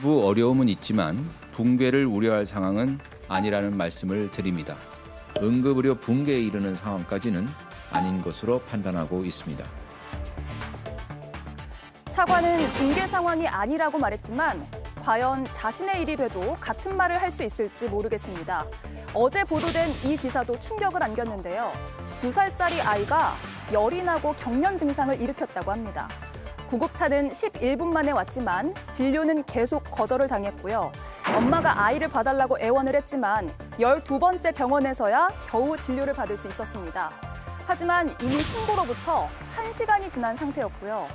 일부 어려움은 있지만 붕괴를 우려할 상황은 아니라는 말씀을 드립니다. 응급의료 붕괴에 이르는 상황까지는 아닌 것으로 판단하고 있습니다. 차관은 붕괴 상황이 아니라고 말했지만 과연 자신의 일이 돼도 같은 말을 할 수 있을지 모르겠습니다. 어제 보도된 이 기사도 충격을 안겼는데요. 두 살짜리 아이가 열이 나고 경련 증상을 일으켰다고 합니다. 구급차는 11분 만에 왔지만 진료는 계속 거절을 당했고요. 엄마가 아이를 봐달라고 애원을 했지만 12번째 병원에서야 겨우 진료를 받을 수 있었습니다. 하지만 이미 신고로부터 1시간이 지난 상태였고요.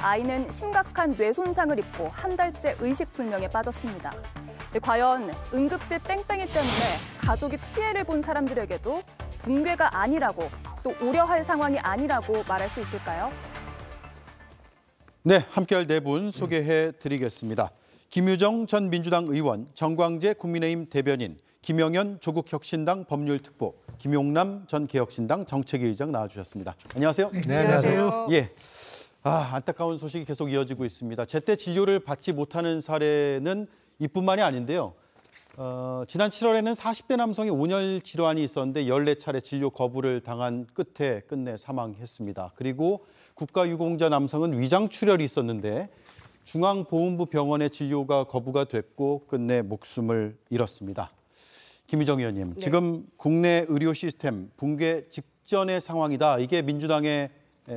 아이는 심각한 뇌손상을 입고 한 달째 의식불명에 빠졌습니다. 네, 과연 응급실 뺑뺑이 때문에 가족이 피해를 본 사람들에게도 붕괴가 아니라고 또 우려할 상황이 아니라고 말할 수 있을까요? 네, 함께할 네 분 소개해 드리겠습니다. 김유정 전 민주당 의원, 정광재 국민의힘 대변인, 김영현 조국혁신당 법률특보, 김용남 전 개혁신당 정책위의장 나와주셨습니다. 안녕하세요. 네, 네 안녕하세요. 예. 아, 안타까운 소식이 계속 이어지고 있습니다. 제때 진료를 받지 못하는 사례는 이뿐만이 아닌데요. 어, 지난 7월에는 40대 남성이 온열 질환이 있었는데 14차례 진료 거부를 당한 끝에 끝내 사망했습니다. 그리고 국가유공자 남성은 위장 출혈이 있었는데 중앙보훈부 병원의 진료가 거부가 됐고 끝내 목숨을 잃었습니다. 김희정 의원님, 네. 지금 국내 의료 시스템 붕괴 직전의 상황이다. 이게 민주당의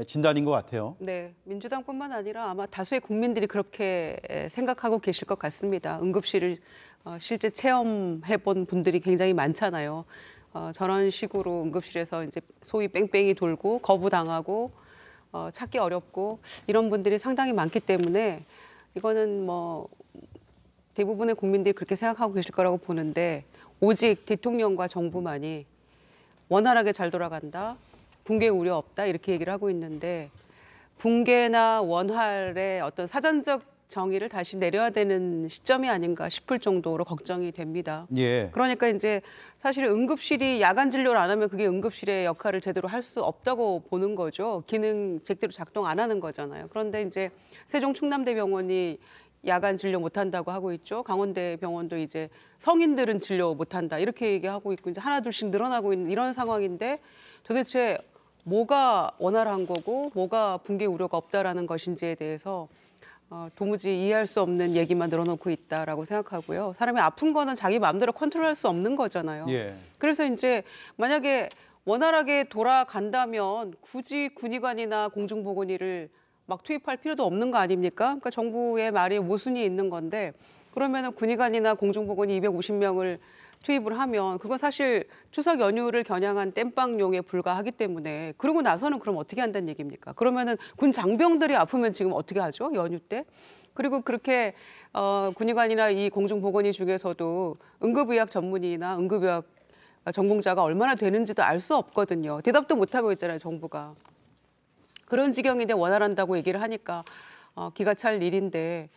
진단인 것 같아요. 네, 민주당뿐만 아니라 아마 다수의 국민들이 그렇게 생각하고 계실 것 같습니다. 응급실을 어, 실제 체험해본 분들이 굉장히 많잖아요. 어, 저런 식으로 응급실에서 이제 소위 뺑뺑이 돌고 거부당하고 어, 찾기 어렵고 이런 분들이 상당히 많기 때문에 이거는 뭐 대부분의 국민들이 그렇게 생각하고 계실 거라고 보는데 오직 대통령과 정부만이 원활하게 잘 돌아간다, 붕괴 우려 없다 이렇게 얘기를 하고 있는데 붕괴나 원활의 어떤 사전적 정의를 다시 내려야 되는 시점이 아닌가 싶을 정도로 걱정이 됩니다. 예. 그러니까 이제 사실 응급실이 야간 진료를 안 하면 그게 응급실의 역할을 제대로 할 수 없다고 보는 거죠. 기능 제대로 작동 안 하는 거잖아요. 그런데 이제 세종 충남대병원이 야간 진료 못 한다고 하고 있죠. 강원대 병원도 이제 성인들은 진료 못 한다. 이렇게 얘기하고 있고 이제 하나 둘씩 늘어나고 있는 이런 상황인데 도대체 뭐가 원활한 거고 뭐가 붕괴 우려가 없다라는 것인지에 대해서 어, 도무지 이해할 수 없는 얘기만 늘어놓고 있다라고 생각하고요. 사람이 아픈 거는 자기 마음대로 컨트롤할 수 없는 거잖아요. 예. 그래서 이제 만약에 원활하게 돌아간다면 굳이 군의관이나 공중보건의를 막 투입할 필요도 없는 거 아닙니까? 그러니까 정부의 말이 모순이 있는 건데 그러면은 군의관이나 공중보건의 250명을 투입을 하면 그건 사실 추석 연휴를 겨냥한 땜빵용에 불과하기 때문에 그러고 나서는 그럼 어떻게 한다는 얘기입니까? 그러면은 군 장병들이 아프면 지금 어떻게 하죠? 연휴 때? 그리고 그렇게 어, 군의관이나 이공중보건의 중에서도 응급의학 전문의나 응급의학 전공자가 얼마나 되는지도 알 수 없거든요. 대답도 못하고 있잖아요, 정부가. 그런 지경인데 원활한다고 얘기를 하니까 어, 기가 찰 일인데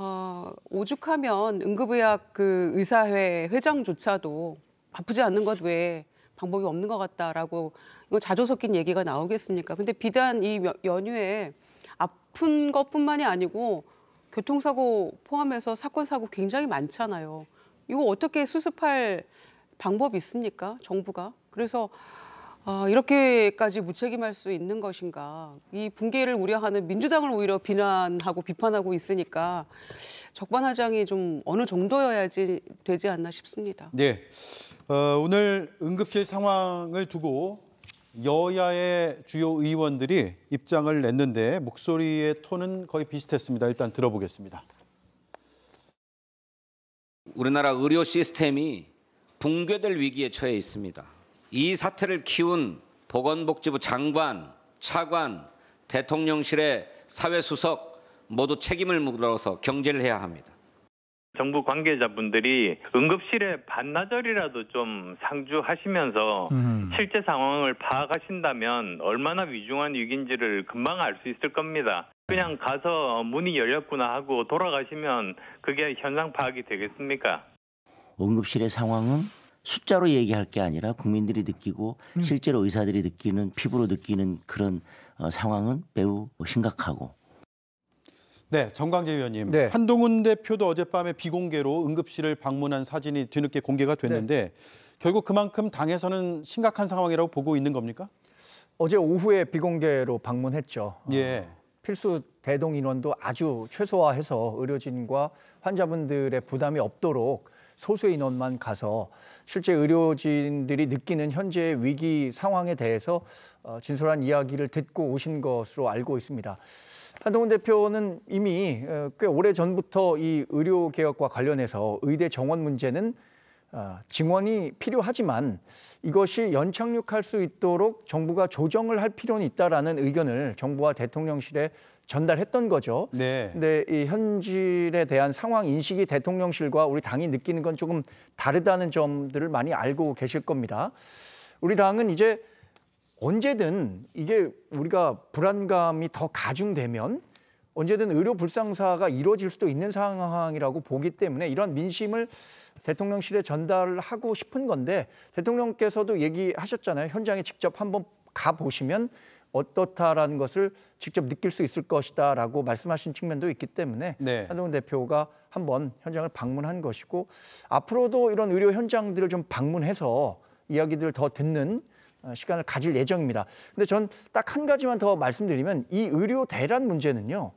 어, 오죽하면 응급의학 그 의사회 회장조차도 아프지 않는 것 외에 방법이 없는 것 같다라고 이건 자조 섞인 얘기가 나오겠습니까? 근데 비단 이 연휴에 아픈 것뿐만이 아니고 교통사고 포함해서 사건 사고 굉장히 많잖아요. 이거 어떻게 수습할 방법이 있습니까? 정부가 그래서 아, 이렇게까지 무책임할 수 있는 것인가. 이 붕괴를 우려하는 민주당을 오히려 비난하고 비판하고 있으니까 적반하장이 좀 어느 정도여야지 되지 않나 싶습니다. 네. 어, 오늘 응급실 상황을 두고 여야의 주요 의원들이 입장을 냈는데 목소리의 톤은 거의 비슷했습니다. 일단 들어보겠습니다. 우리나라 의료 시스템이 붕괴될 위기에 처해 있습니다. 이 사태를 키운 보건복지부 장관, 차관, 대통령실의 사회수석 모두 책임을 물어서 경제를 해야 합니다. 정부 관계자분들이 응급실에 반나절이라도 좀 상주하시면서 음. 실제 상황을 파악하신다면 얼마나 위중한 위기인지를 금방 알 수 있을 겁니다. 그냥 네. 가서 문이 열렸구나 하고 돌아가시면 그게 현상 파악이 되겠습니까? 응급실의 상황은 숫자로 얘기할 게 아니라 국민들이 느끼고 음. 실제로 의사들이 느끼는 피부로 느끼는 그런 어, 상황은 매우 심각하고 네, 정광재 위원님. 네. 한동훈 대표도 어젯밤에 비공개로 응급실을 방문한 사진이 뒤늦게 공개가 됐는데 네. 결국 그만큼 당에서는 심각한 상황이라고 보고 있는 겁니까? 어제 오후에 비공개로 방문했죠. 어, 예. 어, 필수 대동 인원도 아주 최소화해서 의료진과 환자분들의 부담이 없도록 소수의 인원만 가서 실제 의료진들이 느끼는 현재의 위기 상황에 대해서 어, 진솔한 이야기를 듣고 오신 것으로 알고 있습니다. 한동훈 대표는 이미 어, 꽤 오래 전부터 이 의료 개혁과 관련해서 의대 정원 문제는 어, 증원이 필요하지만 이것이 연착륙할 수 있도록 정부가 조정을 할 필요는 있다라는 의견을 정부와 대통령실에 전달했던 거죠. 네. 근데 이 현실에 대한 상황 인식이 대통령실과 우리 당이 느끼는 건 조금 다르다는 점들을 많이 알고 계실 겁니다. 우리 당은 이제 언제든 이게 우리가 불안감이 더 가중되면 언제든 의료 불상사가 이루어질 수도 있는 상황이라고 보기 때문에 이런 민심을 대통령실에 전달하고 싶은 건데 대통령께서도 얘기하셨잖아요. 현장에 직접 한번 가 보시면 어떻다라는 것을 직접 느낄 수 있을 것이다라고 말씀하신 측면도 있기 때문에 네. 한동훈 대표가 한번 현장을 방문한 것이고 앞으로도 이런 의료 현장들을 좀 방문해서 이야기들을 더 듣는 어, 시간을 가질 예정입니다. 근데 전 딱 한 가지만 더 말씀드리면 이 의료 대란 문제는요.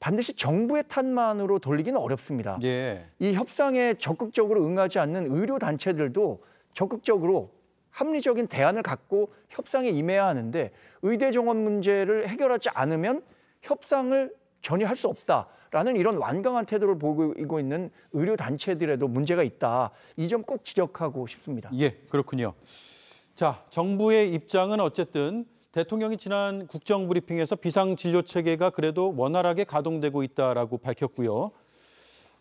반드시 정부의 탓만으로 돌리기는 어렵습니다. 예. 이 협상에 적극적으로 응하지 않는 의료 단체들도 적극적으로 합리적인 대안을 갖고 협상에 임해야 하는데 의대 정원 문제를 해결하지 않으면 협상을 전혀 할 수 없다라는 이런 완강한 태도를 보이고 있는 의료 단체들에도 문제가 있다. 이 점 꼭 지적하고 싶습니다. 예, 그렇군요. 자, 정부의 입장은 어쨌든 대통령이 지난 국정 브리핑에서 비상 진료 체계가 그래도 원활하게 가동되고 있다라고 밝혔고요.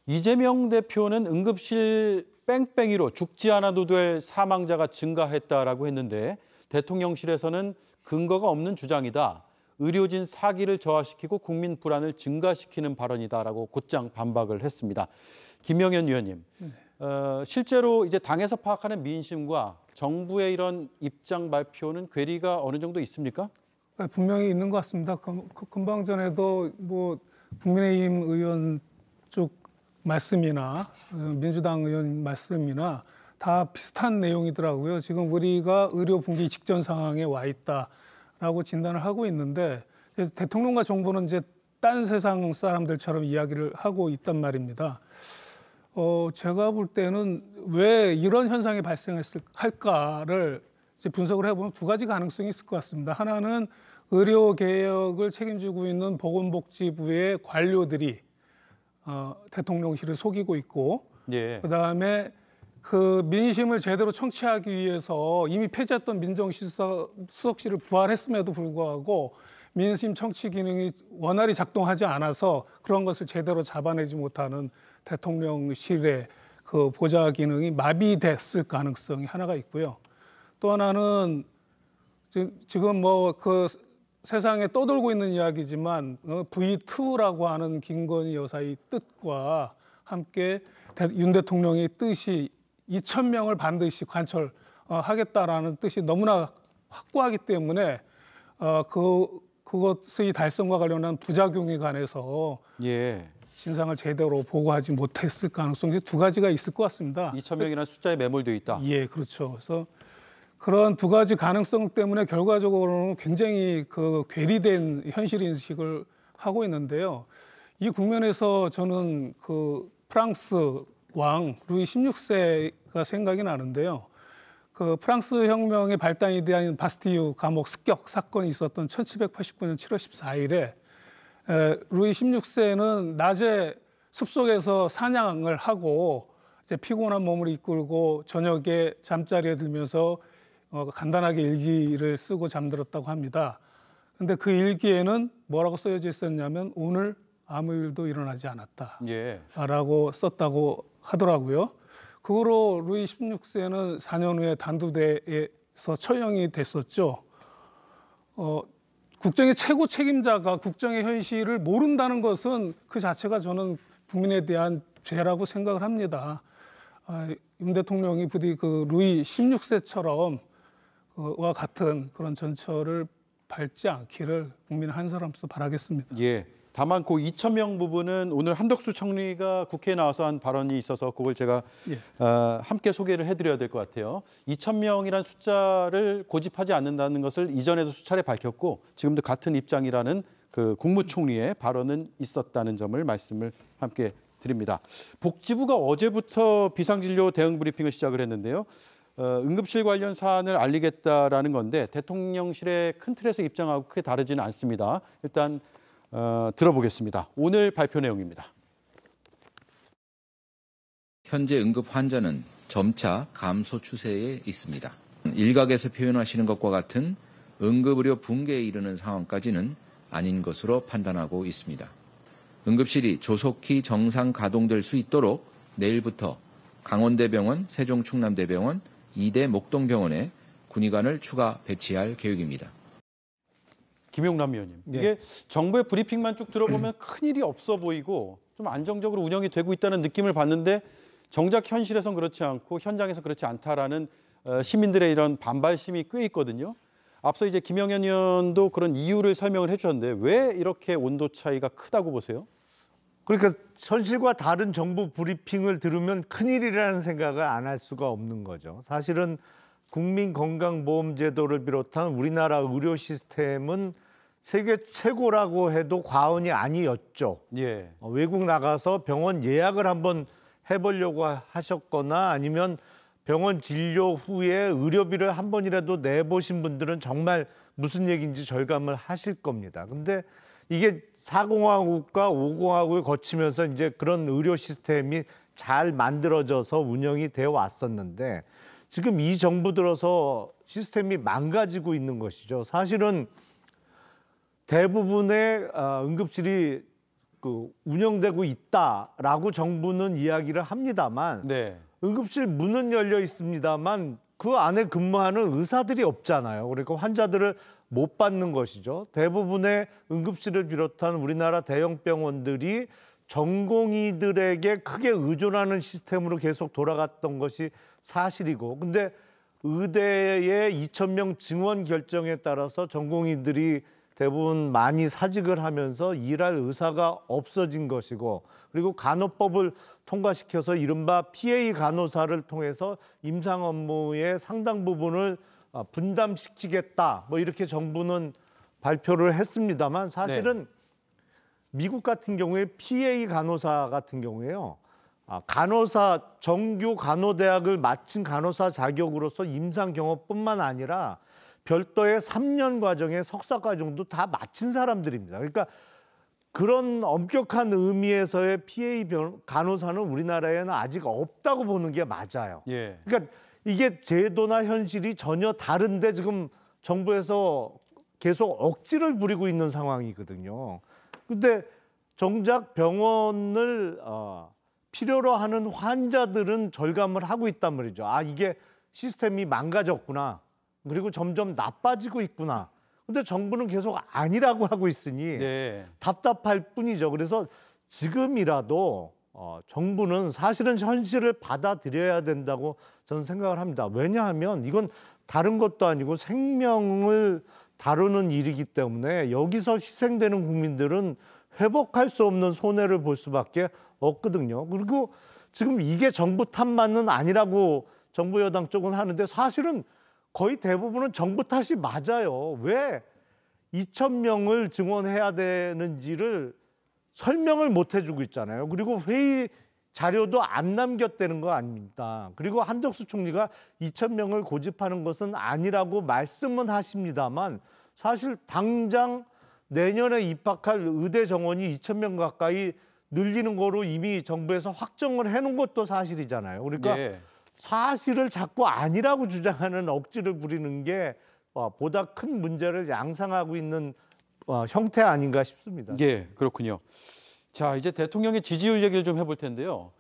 이재명 대표는 응급실 뺑뺑이로 죽지 않아도 될 사망자가 증가했다라고 했는데 대통령실에서는 근거가 없는 주장이다. 의료진 사기를 저하시키고 국민 불안을 증가시키는 발언이다라고 곧장 반박을 했습니다. 김영현 위원님, 네. 어, 실제로 이제 당에서 파악하는 민심과 정부의 이런 입장 발표는 괴리가 어느 정도 있습니까? 네, 분명히 있는 것 같습니다. 그 금방 전에도 뭐 국민의힘 의원 말씀이나 어, 민주당 의원 말씀이나 다 비슷한 내용이더라고요. 지금 우리가 의료 붕괴 직전 상황에 와 있다라고 진단을 하고 있는데 대통령과 정부는 이제 딴 세상 사람들처럼 이야기를 하고 있단 말입니다. 어, 제가 볼 때는 왜 이런 현상이 발생했을까를 분석을 해보면 두 가지 가능성이 있을 것 같습니다. 하나는 의료 개혁을 책임지고 있는 보건복지부의 관료들이 어, 대통령실을 속이고 있고 예. 그다음에 그 민심을 제대로 청취하기 위해서 이미 폐지했던 민정수석실을 부활했음에도 불구하고 민심 청취 기능이 원활히 작동하지 않아서 그런 것을 제대로 잡아내지 못하는 대통령실의 그 보좌 기능이 마비됐을 가능성이 하나가 있고요. 또 하나는 지금 뭐그 세상에 떠돌고 있는 이야기지만 어, V2라고 하는 김건희 여사의 뜻과 함께 윤 대통령의 뜻이 2천 명을 반드시 관철하겠다라는 어, 뜻이 너무나 확고하기 때문에 어, 그 그것의 달성과 관련한 부작용에 관해서 예. 진상을 제대로 보고하지 못했을 가능성이 두 가지가 있을 것 같습니다. 2천 명이라는 숫자에 매몰되어 있다. 예, 그렇죠. 그래서 그런 두 가지 가능성 때문에 결과적으로는 굉장히 그 괴리된 현실 인식을 하고 있는데요. 이 국면에서 저는 그 프랑스 왕 루이 16세가 생각이 나는데요. 그 프랑스 혁명의 발단이 대한 바스티유 감옥 습격 사건이 있었던 1789년 7월 14일에 루이 16세는 낮에 숲속에서 사냥을 하고 피곤한 몸을 이끌고 저녁에 잠자리에 들면서 어, 간단하게 일기를 쓰고 잠들었다고 합니다. 근데 그 일기에는 뭐라고 쓰여져 있었냐면 오늘 아무 일도 일어나지 않았다라고 예. 썼다고 하더라고요. 그거로 루이 16세는 4년 후에 단두대에서 처형이 됐었죠. 어, 국정의 최고 책임자가 국정의 현실을 모른다는 것은 그 자체가 저는 국민에 대한 죄라고 생각을 합니다. 아, 임 대통령이 부디 그 루이 16세처럼 와 같은 그런 전철을 밟지 않기를 국민 한 사람으로서 바라겠습니다. 예. 다만 그 2천 명 부분은 오늘 한덕수 총리가 국회에 나와서 한 발언이 있어서 그걸 제가 예. 어, 함께 소개를 해드려야 될 것 같아요. 2천 명이란 숫자를 고집하지 않는다는 것을 이전에도 수차례 밝혔고 지금도 같은 입장이라는 그 국무총리의 발언은 있었다는 점을 말씀을 함께 드립니다. 복지부가 어제부터 비상진료 대응 브리핑을 시작을 했는데요. 어, 응급실 관련 사안을 알리겠다라는 건데 대통령실의 큰 틀에서 입장하고 크게 다르지는 않습니다. 일단 어, 들어보겠습니다. 오늘 발표 내용입니다. 현재 응급 환자는 점차 감소 추세에 있습니다. 일각에서 표현하시는 것과 같은 응급의료 붕괴에 이르는 상황까지는 아닌 것으로 판단하고 있습니다. 응급실이 조속히 정상 가동될 수 있도록 내일부터 강원대병원, 세종충남대병원, 2대 목동병원에 군의관을 추가 배치할 계획입니다. 김용남 위원님, 네. 이게 정부의 브리핑만 쭉 들어보면 큰일이 없어 보이고 좀 안정적으로 운영이 되고 있다는 느낌을 받는데 정작 현실에선 그렇지 않고 현장에서 그렇지 않다라는 어, 시민들의 이런 반발심이 꽤 있거든요. 앞서 이제 김영현 의원도 그런 이유를 설명을 해주셨는데 왜 이렇게 온도 차이가 크다고 보세요? 그러니까 현실과 다른 정부 브리핑을 들으면 큰일이라는 생각을 안 할 수가 없는 거죠. 사실은 국민건강보험제도를 비롯한 우리나라 의료 시스템은 세계 최고라고 해도 과언이 아니었죠. 예. 어, 외국 나가서 병원 예약을 한번 해보려고 하셨거나 아니면 병원 진료 후에 의료비를 한 번이라도 내보신 분들은 정말 무슨 얘기인지 절감을 하실 겁니다. 근데 이게 4공화국과5공화국을 거치면서 이제 그런 의료 시스템이 잘 만들어져서 운영이 되어 왔었는데 지금 이 정부 들어서 시스템이 망가지고 있는 것이죠. 사실은 대부분의 어, 응급실이 그 운영되고 있다라고 정부는 이야기를 합니다만 네. 응급실 문은 열려 있습니다만 그 안에 근무하는 의사들이 없잖아요. 그러니까 환자들을 못 받는 것이죠. 대부분의 응급실을 비롯한 우리나라 대형 병원들이 전공의들에게 크게 의존하는 시스템으로 계속 돌아갔던 것이 사실이고 근데 의대의 2천 명 증원 결정에 따라서 전공의들이 대부분 많이 사직을 하면서 일할 의사가 없어진 것이고 그리고 간호법을 통과시켜서 이른바 PA 간호사를 통해서 임상 업무의 상당 부분을 아, 분담시키겠다 뭐 이렇게 정부는 발표를 했습니다만 사실은 네. 미국 같은 경우에 PA 간호사 같은 경우에요. 아, 간호사 정규 간호대학을 마친 간호사 자격으로서 임상 경험뿐만 아니라 별도의 3년 과정의 석사 과정도 다 마친 사람들입니다. 그러니까 그런 엄격한 의미에서의 PA 간호사는 우리나라에는 아직 없다고 보는 게 맞아요. 예. 그러니까 이게 제도나 현실이 전혀 다른데 지금 정부에서 계속 억지를 부리고 있는 상황이거든요. 근데 정작 병원을 어, 필요로 하는 환자들은 절감을 하고 있단 말이죠. 아 이게 시스템이 망가졌구나. 그리고 점점 나빠지고 있구나. 근데 정부는 계속 아니라고 하고 있으니 네. 답답할 뿐이죠. 그래서 지금이라도 어, 정부는 사실은 현실을 받아들여야 된다고 저는 생각을 합니다. 왜냐하면 이건 다른 것도 아니고 생명을 다루는 일이기 때문에 여기서 희생되는 국민들은 회복할 수 없는 손해를 볼 수밖에 없거든요. 그리고 지금 이게 정부 탓만은 아니라고 정부 여당 쪽은 하는데 사실은 거의 대부분은 정부 탓이 맞아요. 왜 2천 명을 증원해야 되는지를 설명을 못 해주고 있잖아요. 그리고 회의 자료도 안 남겼다는 거아닙니다 그리고 한덕수 총리가 2천 명을 고집하는 것은 아니라고 말씀은 하십니다만 사실 당장 내년에 입학할 의대 정원이 2천 명 가까이 늘리는 거로 이미 정부에서 확정을 해놓은 것도 사실이잖아요. 그러니까 네. 사실을 자꾸 아니라고 주장하는 억지를 부리는 게 어, 보다 큰 문제를 양상하고 있는 어, 형태 아닌가 싶습니다. 예, 그렇군요. 자, 이제 대통령의 지지율 얘기를 좀 해볼 텐데요.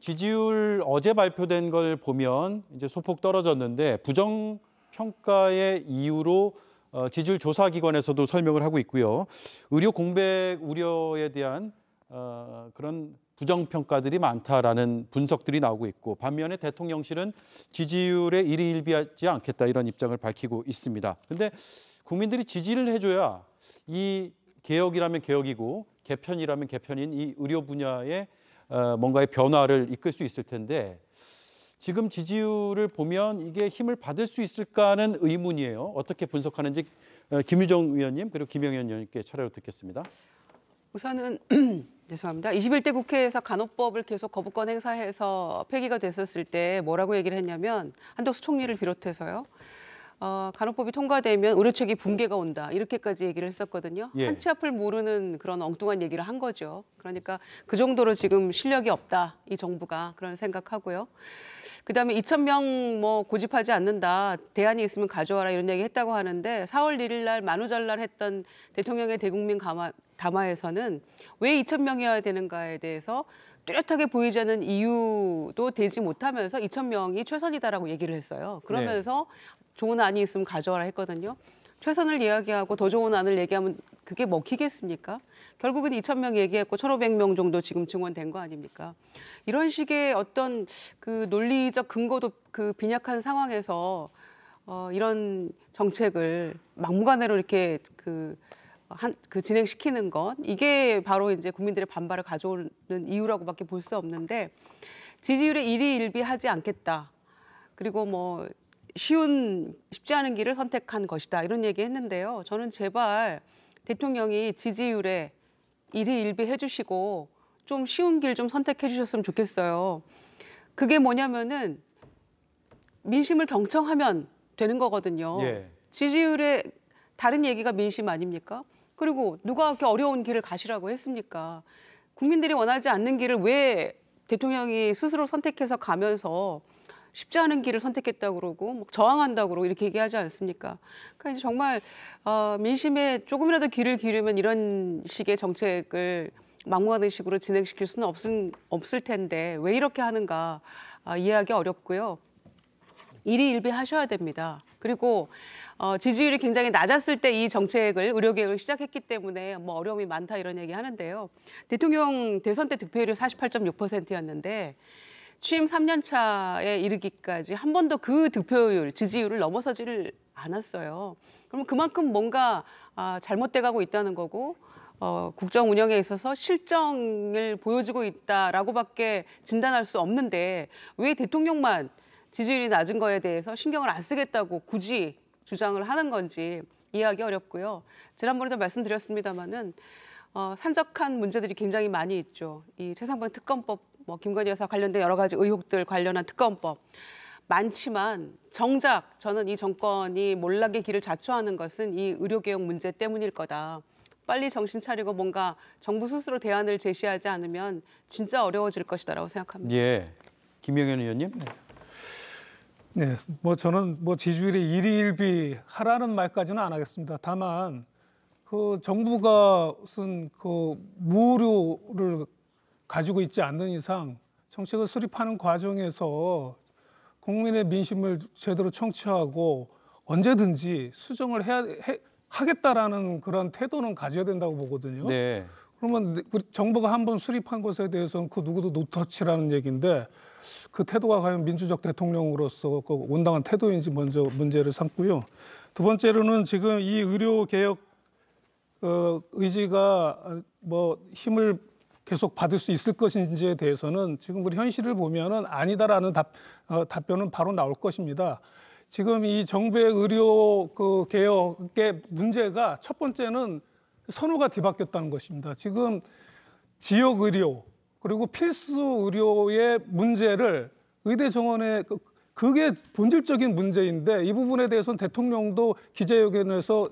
지지율 어제 발표된 걸 보면 이제 소폭 떨어졌는데 부정 평가의 이유로 어, 지지율 조사 기관에서도 설명을 하고 있고요. 의료 공백 우려에 대한 어, 그런 부정 평가들이 많다라는 분석들이 나오고 있고 반면에 대통령실은 지지율에 일희일비하지 않겠다 이런 입장을 밝히고 있습니다. 그런데 국민들이 지지를 해줘야 이 개혁이라면 개혁이고 개편이라면 개편인 이 의료 분야에 어, 뭔가의 변화를 이끌 수 있을 텐데 지금 지지율을 보면 이게 힘을 받을 수 있을까는 의문이에요. 어떻게 분석하는지 어, 김유정 위원님 그리고 김영현 위원님께 차례로 듣겠습니다. 우선은 죄송합니다. 21대 국회에서 간호법을 계속 거부권 행사해서 폐기가 됐었을 때 뭐라고 얘기를 했냐면 한덕수 총리를 비롯해서요. 어, 간호법이 통과되면 의료체계 붕괴가 온다 이렇게까지 얘기를 했었거든요. 예. 한치 앞을 모르는 그런 엉뚱한 얘기를 한 거죠. 그러니까 그 정도로 지금 실력이 없다 이 정부가 그런 생각하고요. 그다음에 2천 명 뭐 고집하지 않는다 대안이 있으면 가져와라 이런 얘기 했다고 하는데 4월 1일 날 만우절날 했던 대통령의 대국민 감화, 담화에서는 왜 2천 명이어야 되는가에 대해서 뚜렷하게 보이지 않는 이유도 되지 못하면서 2천 명이 최선이다라고 얘기를 했어요. 네. 그러면서 네. 좋은 안이 있으면 가져와라 했거든요. 최선을 이야기하고 더 좋은 안을 얘기하면 그게 먹히겠습니까? 결국은 2천 명 얘기했고 1,500명 정도 지금 증원된 거 아닙니까? 이런 식의 어떤 그 논리적 근거도 그 빈약한 상황에서 어, 이런 정책을 막무가내로 이렇게 그 한, 그 진행시키는 것 이게 바로 이제 국민들의 반발을 가져오는 이유라고밖에 볼 수 없는데 지지율에 일희일비하지 않겠다 그리고 뭐 쉬운 쉽지 않은 길을 선택한 것이다 이런 얘기했는데요 저는 제발 대통령이 지지율에 일희일비해 주시고 좀 쉬운 길 좀 선택해 주셨으면 좋겠어요 그게 뭐냐면은 민심을 경청하면 되는 거거든요 예. 지지율에 다른 얘기가 민심 아닙니까? 그리고 누가 그렇게 어려운 길을 가시라고 했습니까? 국민들이 원하지 않는 길을 왜 대통령이 스스로 선택해서 가면서 쉽지 않은 길을 선택했다 그러고 막 저항한다 고 그러고 이렇게 얘기하지 않습니까? 그러니까 이제 정말 어, 민심에 조금이라도 길을 기르면 이런 식의 정책을 막무가내 식으로 진행시킬 수는 없은, 없을 텐데 왜 이렇게 하는가 아, 이해하기 어렵고요. 일이 일비 하셔야 됩니다. 그리고 어, 지지율이 굉장히 낮았을 때 이 정책을 의료 계획을 시작했기 때문에 뭐 어려움이 많다 이런 얘기 하는데요. 대통령 대선 때 득표율이 48.6%였는데 취임 3년 차에 이르기까지 한 번도 그 득표율, 지지율을 넘어서지를 않았어요. 그러면 그만큼 뭔가 아, 잘못돼 가고 있다는 거고 어, 국정 운영에 있어서 실정을 보여주고 있다라고밖에 진단할 수 없는데 왜 대통령만 지지율이 낮은 거에 대해서 신경을 안 쓰겠다고 굳이 주장을 하는 건지 이해하기 어렵고요. 지난번에도 말씀드렸습니다마는 어, 산적한 문제들이 굉장히 많이 있죠. 이 최상병 특검법, 뭐 김건희 여사 관련된 여러 가지 의혹들 관련한 특검법 많지만 정작 저는 이 정권이 몰락의 길을 자초하는 것은 이 의료개혁 문제 때문일 거다. 빨리 정신 차리고 뭔가 정부 스스로 대안을 제시하지 않으면 진짜 어려워질 것이다라고 생각합니다. 예, 김영현 의원님. 네. 네, 뭐 저는 뭐지지율이 일희일비 하라는 말까지는 안 하겠습니다. 다만 그 정부가 무슨 그 무료를 가지고 있지 않는 이상 정책을 수립하는 과정에서 국민의 민심을 제대로 청취하고 언제든지 수정을 해야 해, 하겠다라는 그런 태도는 가져야 된다고 보거든요. 네. 그러면 네, 정부가 한 번 수립한 것에 대해서는 그 누구도 노터치라는 얘기인데 그 태도가 과연 민주적 대통령으로서 그 온당한 태도인지 먼저 문제를 삼고요. 두 번째로는 지금 이 의료 개혁 어, 의지가 뭐 힘을 계속 받을 수 있을 것인지에 대해서는 지금 우리 현실을 보면은 아니다라는 답, 어, 답변은 바로 나올 것입니다. 지금 이 정부의 의료 그 개혁의 문제가 첫 번째는 선호가 뒤바뀌었다는 것입니다. 지금 지역 의료 그리고 필수 의료의 문제를 의대 정원에 그, 그게 본질적인 문제인데 이 부분에 대해서는 대통령도 기자회견에서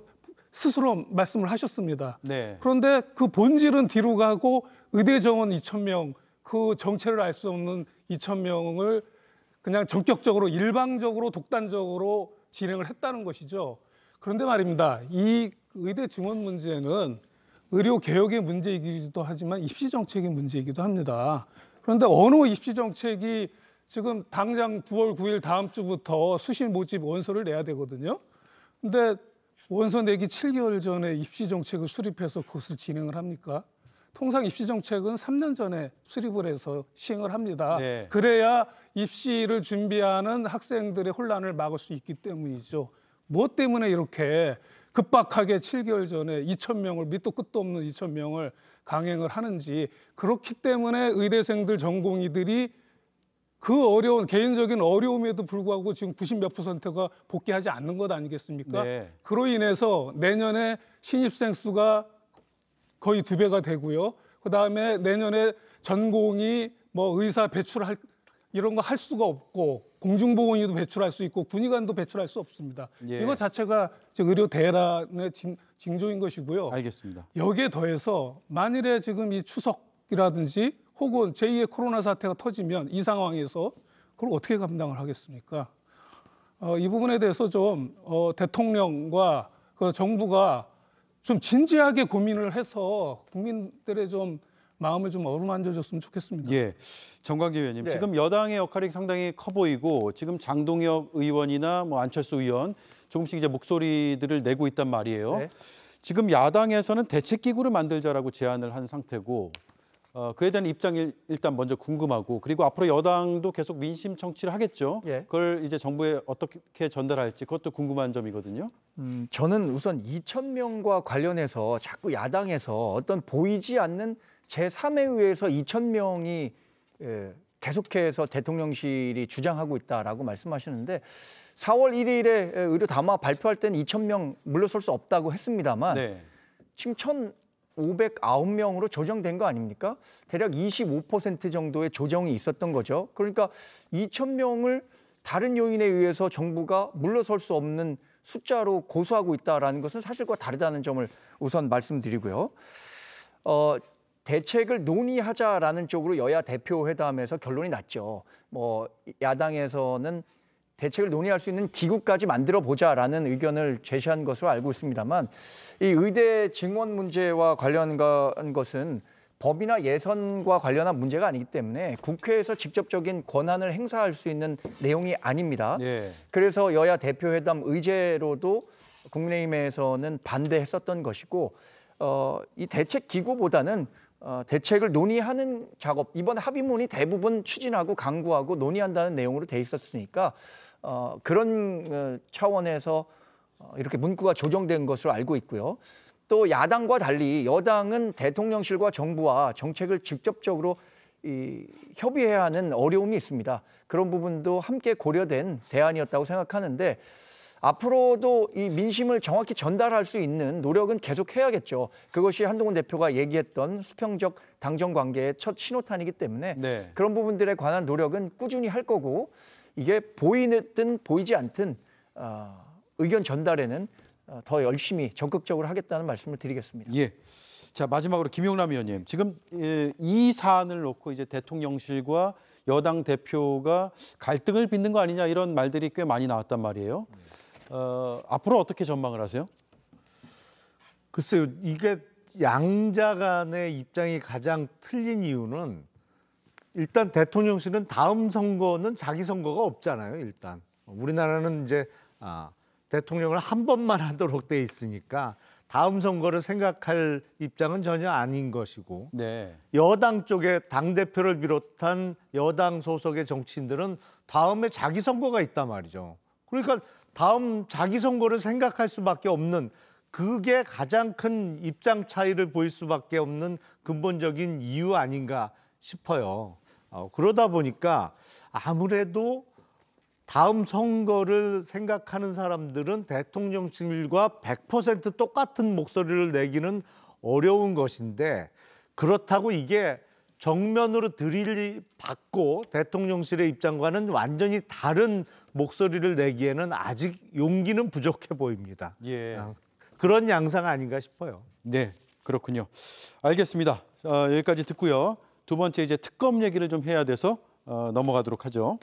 스스로 말씀을 하셨습니다. 네. 그런데 그 본질은 뒤로 가고 의대 정원 2천 명, 그 정체를 알 수 없는 2천 명을 그냥 전격적으로 일방적으로 독단적으로 진행을 했다는 것이죠. 그런데 말입니다. 이 의대 증원 문제는 의료 개혁의 문제이기도 하지만 입시 정책의 문제이기도 합니다. 그런데 어느 입시 정책이 지금 당장 9월 9일 다음 주부터 수시 모집 원서를 내야 되거든요. 근데 원서 내기 7개월 전에 입시 정책을 수립해서 그것을 진행을 합니까? 통상 입시 정책은 3년 전에 수립을 해서 시행을 합니다. 네. 그래야 입시를 준비하는 학생들의 혼란을 막을 수 있기 때문이죠. 무엇 때문에 이렇게 급박하게 7개월 전에 2천 명을 밑도 끝도 없는 2천 명을 강행을 하는지 그렇기 때문에 의대생들 전공의들이 그 어려운 개인적인 어려움에도 불구하고 지금 90몇 퍼센트가 복귀하지 않는 것 아니겠습니까? 네. 그로 인해서 내년에 신입생 수가 거의 두 배가 되고요. 그 다음에 내년에 전공이 뭐 의사 배출할 이런 거 할 수가 없고 공중보건의도 배출할 수 있고 군의관도 배출할 수 없습니다. 예. 이거 자체가 지금 의료 대란의 징, 조인 것이고요. 알겠습니다. 여기에 더해서 만일에 지금 이 추석이라든지 혹은 제2의 코로나 사태가 터지면 이 상황에서 그걸 어떻게 감당을 하겠습니까? 어, 이 부분에 대해서 좀 어, 대통령과 그 정부가 좀 진지하게 고민을 해서 국민들의 좀 마음을 좀 어루만져줬으면 좋겠습니다. 예, 정광기 의원님 네. 지금 여당의 역할이 상당히 커 보이고 지금 장동혁 의원이나 뭐 안철수 의원 조금씩 이제 목소리들을 내고 있단 말이에요. 네. 지금 야당에서는 대책 기구를 만들자라고 제안을 한 상태고 어, 그에 대한 입장이 일단 먼저 궁금하고 그리고 앞으로 여당도 계속 민심 청취를 하겠죠. 예. 그걸 이제 정부에 어떻게 전달할지 그것도 궁금한 점이거든요. 음, 저는 우선 2천 명과 관련해서 자꾸 야당에서 어떤 보이지 않는 제3에 의해서 2천명이 예, 계속해서 대통령실이 주장하고 있다라고 말씀하시는데 4월 1일에 예, 의료 담화 발표할 때는 2천명 물러설 수 없다고 했습니다만 네. 지금 1,509명으로 조정된 거 아닙니까? 대략 25% 정도의 조정이 있었던 거죠. 그러니까 2천명을 다른 요인에 의해서 정부가 물러설 수 없는 숫자로 고수하고 있다라는 것은 사실과 다르다는 점을 우선 말씀드리고요. 어, 대책을 논의하자라는 쪽으로 여야 대표 회담에서 결론이 났죠. 뭐 야당에서는 대책을 논의할 수 있는 기구까지 만들어 보자라는 의견을 제시한 것으로 알고 있습니다만 이 의대 증원 문제와 관련한 것은 법이나 예선과 관련한 문제가 아니기 때문에 국회에서 직접적인 권한을 행사할 수 있는 내용이 아닙니다. 예. 그래서 여야 대표회담 의제로도 국민의힘에서는 반대했었던 것이고 어, 이 대책 기구보다는 어, 대책을 논의하는 작업 이번 합의문이 대부분 추진하고 강구하고 논의한다는 내용으로 돼 있었으니까 어, 그런 어, 차원에서 어, 이렇게 문구가 조정된 것으로 알고 있고요. 또 야당과 달리 여당은 대통령실과 정부와 정책을 직접적으로 이, 협의해야 하는 어려움이 있습니다. 그런 부분도 함께 고려된 대안이었다고 생각하는데 앞으로도 이 민심을 정확히 전달할 수 있는 노력은 계속해야겠죠. 그것이 한동훈 대표가 얘기했던 수평적 당정 관계의 첫 신호탄이기 때문에 네. 그런 부분들에 관한 노력은 꾸준히 할 거고 이게 보이든 보이지 않든 어, 의견 전달에는 아, 더 열심히 적극적으로 하겠다는 말씀을 드리겠습니다. 예. 자 마지막으로 김용남 의원님 지금 예, 이 사안을 놓고 이제 대통령실과 여당 대표가 갈등을 빚는 거 아니냐 이런 말들이 꽤 많이 나왔단 말이에요. 어, 앞으로 어떻게 전망을 하세요? 글쎄요, 이게 양자 간의 입장이 가장 틀린 이유는 일단 대통령실은 다음 선거는 자기 선거가 없잖아요. 일단 우리나라는 이제 아, 대통령을 한 번만 하도록 돼 있으니까 다음 선거를 생각할 입장은 전혀 아닌 것이고 네. 여당 쪽에 당 대표를 비롯한 여당 소속의 정치인들은 다음에 자기 선거가 있단 말이죠. 그러니까 다음 자기 선거를 생각할 수밖에 없는 그게 가장 큰 입장 차이를 보일 수밖에 없는 근본적인 이유 아닌가 싶어요. 어, 그러다 보니까 아무래도 다음 선거를 생각하는 사람들은 대통령실과 100% 똑같은 목소리를 내기는 어려운 것인데 그렇다고 이게 정면으로 들이받고 대통령실의 입장과는 완전히 다른 목소리를 내기에는 아직 용기는 부족해 보입니다. 예. 아, 그런 양상 아닌가 싶어요. 네, 그렇군요. 알겠습니다. 어, 여기까지 듣고요. 두 번째 이제 특검 얘기를 좀 해야 돼서 어, 넘어가도록 하죠.